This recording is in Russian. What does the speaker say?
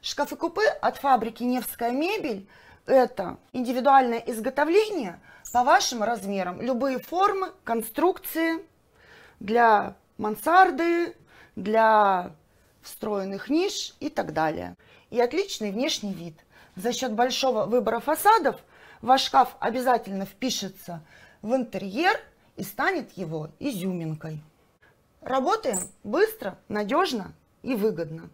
Шкафы-купе от фабрики «Невская мебель» – это индивидуальное изготовление по вашим размерам. Любые формы, конструкции для мансарды, для встроенных ниш и так далее. И отличный внешний вид. За счет большого выбора фасадов ваш шкаф обязательно впишется в интерьер и станет его изюминкой. Работаем быстро, надежно и выгодно.